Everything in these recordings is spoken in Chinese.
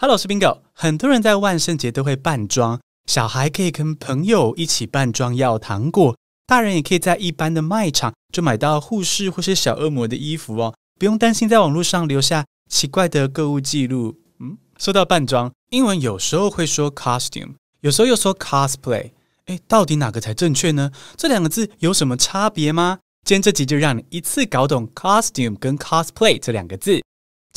哈喽，我是 Bingo。很多人在万圣节都会扮装，小孩可以跟朋友一起扮装要糖果，大人也可以在一般的卖场就买到护士或是小恶魔的衣服哦，不用担心在网络上留下奇怪的购物记录。嗯，说到扮装，英文有时候会说 costume，有时候又说 cosplay，哎，到底哪个才正确呢？这两个字有什么差别吗？今天这集就让你一次搞懂 costume 跟 cosplay 这两个字。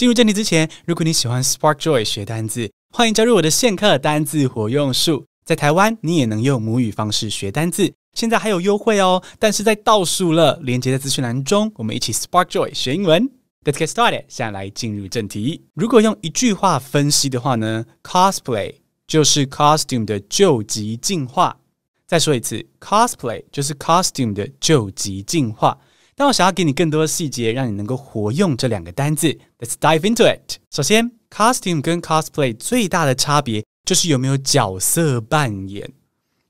进入正题之前，如果你喜欢 Spark Joy 学单字，欢迎加入我的现课单字活用术。在台湾，你也能用母语方式学单字，现在还有优惠哦！但是在倒数了，链接在资讯栏中。我们一起 Spark Joy 学英文。Let's get started，现在来进入正题。如果用一句话分析的话呢，cosplay 就是 costume 的救急进化。再说一次，cosplay 就是 costume 的救急进化。但我想要给你更多的细节，让你能够活用这两个单字。Let's dive into it。首先，costume 跟 cosplay 最大的差别就是有没有角色扮演。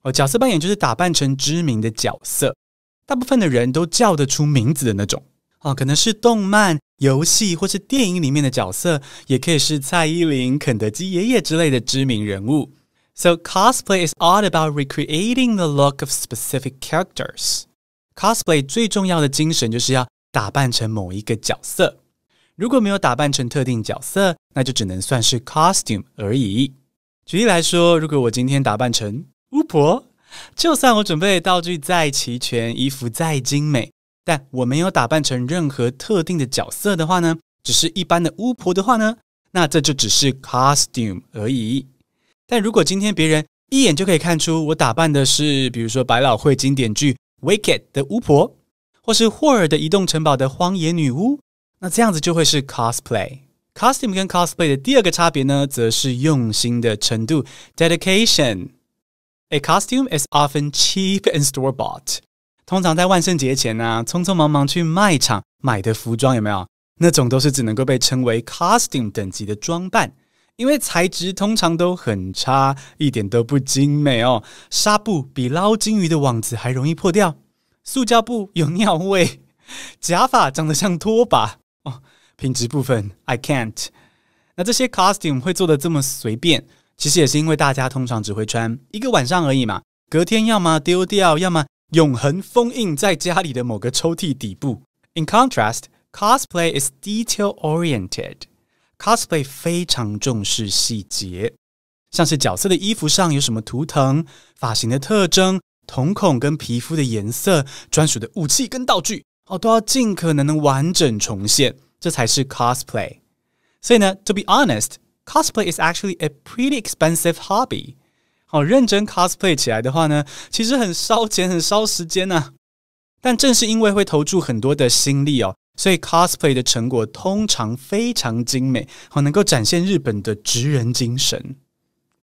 哦，角色扮演就是打扮成知名的角色，大部分的人都叫得出名字的那种。哦，可能是动漫、游戏或是电影里面的角色，也可以是蔡依林、肯德基爷爷之类的知名人物。So cosplay is all about recreating the look of specific characters. Cosplay 最重要的精神就是要打扮成某一个角色。如果没有打扮成特定角色，那就只能算是 costume 而已。举例来说，如果我今天打扮成巫婆，就算我准备道具再齐全、衣服再精美，但我没有打扮成任何特定的角色的话呢，只是一般的巫婆的话呢，那这就只是 costume 而已。但如果今天别人一眼就可以看出我打扮的是，比如说百老汇经典剧。Wicked 的巫婆，或是霍尔的移动城堡的荒野女巫，那这样子就会是 cosplay。Costume 跟 cosplay 的第二个差别呢，则是用心的程度，dedication。A costume is often cheap and store bought。通常在万圣节前啊，匆匆忙忙去卖场买的服装，有没有？那种都是只能够被称为 costume 等级的装扮。因为材质通常都很差，一点都不精美哦。纱布比捞金鱼的网子还容易破掉，塑胶布有尿味，假发长得像拖把哦。品质部分，I can't。那这些 costume 会做的这么随便，其实也是因为大家通常只会穿一个晚上而已嘛。隔天要么丢掉，要么永恒封印在家里的某个抽屉底部。In contrast, cosplay is detail oriented. Cosplay 非常重视细节，像是角色的衣服上有什么图腾、发型的特征、瞳孔跟皮肤的颜色、专属的武器跟道具，哦，都要尽可能的完整重现，这才是 Cosplay。所以呢，To be honest，Cosplay is actually a pretty expensive hobby。好，认真 Cosplay 起来的话呢，其实很烧钱、很烧时间呐。但正是因为会投注很多的心力哦。所以 cosplay 的成果通常非常精美，好能够展现日本的职人精神。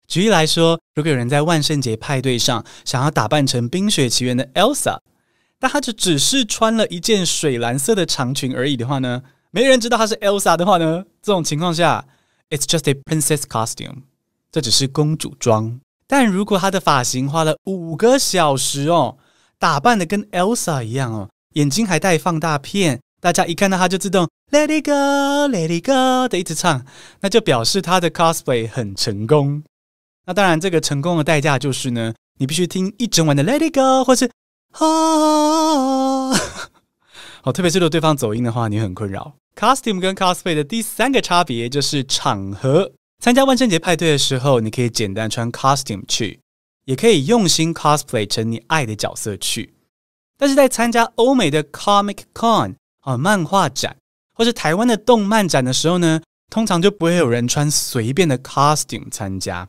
举例来说，如果有人在万圣节派对上想要打扮成《冰雪奇缘》的 Elsa，但他就只是穿了一件水蓝色的长裙而已的话呢？没人知道他是 Elsa 的话呢？这种情况下，It's just a princess costume，这只是公主装。但如果他的发型花了五个小时哦，打扮的跟 Elsa 一样哦，眼睛还带放大片。大家一看到他就自动 Let It Go Let It Go 的一直唱，那就表示他的 cosplay 很成功。那当然，这个成功的代价就是呢，你必须听一整晚的 Let It Go，或是啊，好，特别是如果对方走音的话，你很困扰。Costume 跟 cosplay 的第三个差别就是场合。参加万圣节派对的时候，你可以简单穿 costume 去，也可以用心 cosplay 成你爱的角色去。但是在参加欧美的 Comic Con。啊，漫画展或者台湾的动漫展的时候呢，通常就不会有人穿随便的 c o s t u m e 参加。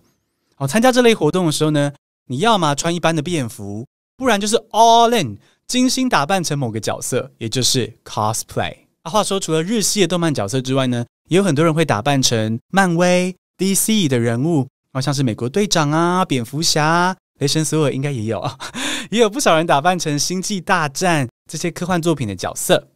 哦，参加这类活动的时候呢，你要么穿一般的便服，不然就是 all in，精心打扮成某个角色，也就是 cosplay。啊，话说除了日系的动漫角色之外呢，也有很多人会打扮成漫威、DC 的人物，然像是美国队长啊、蝙蝠侠、雷神索尔应该也有，也有不少人打扮成《星际大战》这些科幻作品的角色。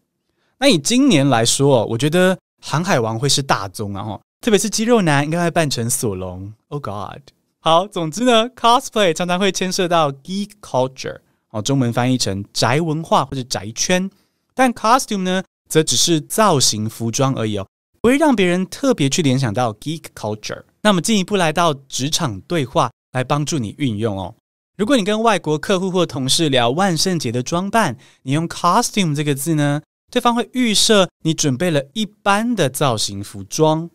那以今年来说，我觉得《航海王》会是大宗啊哈，特别是肌肉男应该会扮成索隆。Oh God！好，总之呢，cosplay 常常会牵涉到 geek culture 哦，中文翻译成宅文化或者宅圈。但 costume 呢，则只是造型服装而已哦，不会让别人特别去联想到 geek culture。那么进一步来到职场对话来帮助你运用哦，如果你跟外国客户或同事聊万圣节的装扮，你用 costume 这个字呢？对方会预设你准备了一般的造型服装，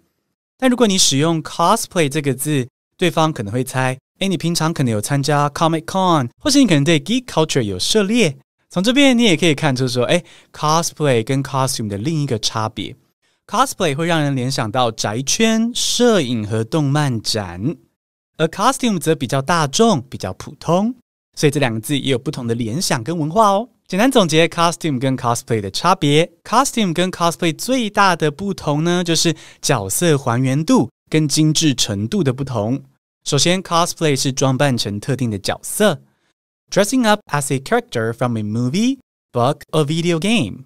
但如果你使用 cosplay 这个字，对方可能会猜：哎，你平常可能有参加 Comic Con，或是你可能对 Geek Culture 有涉猎。从这边你也可以看出，说哎，cosplay 跟 costume 的另一个差别。cosplay 会让人联想到宅圈、摄影和动漫展，而 costume 则比较大众、比较普通。所以这两个字也有不同的联想跟文化哦。简单总结 costume 跟 cosplay 的差别。costume 跟 cosplay 最大的不同呢，就是角色还原度跟精致程度的不同。首先，cosplay 是装扮成特定的角色，dressing up as a character from a movie b or o a video game。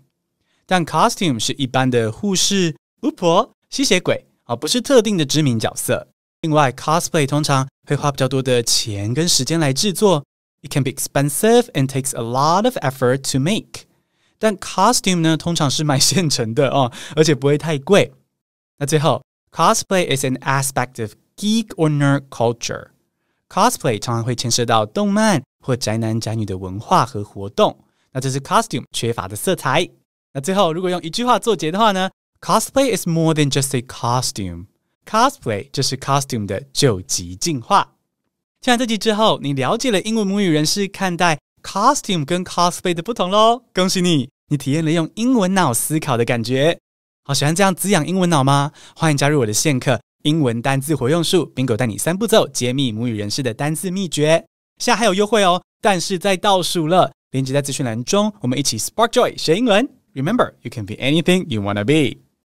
但 costume 是一般的护士、巫婆、吸血鬼而不是特定的知名角色。另外，cosplay 通常会花比较多的钱跟时间来制作。It can be expensive and takes a lot of effort to make. 但 costume 呢，通常是卖现成的哦，而且不会太贵。那最后，cosplay is an aspect of geek or nerd culture. Cosplay 常常会牵涉到动漫或宅男宅女的文化和活动。那这是 costume 缺乏的色彩。那最后，如果用一句话做结的话呢，cosplay is more than just a costume. Cosplay 就是 costume 的究极进化。听完这集之后，你了解了英文母语人士看待 costume 跟 cosplay 的不同喽，恭喜你，你体验了用英文脑思考的感觉。好，喜欢这样滋养英文脑吗？欢迎加入我的线课《英文单字活用术》，Bingo 带你三步骤揭秘母语人士的单字秘诀，现在还有优惠哦。但是在倒数了，链接在资讯栏中，我们一起 Spark Joy 学英文。Remember, you can be anything you wanna be.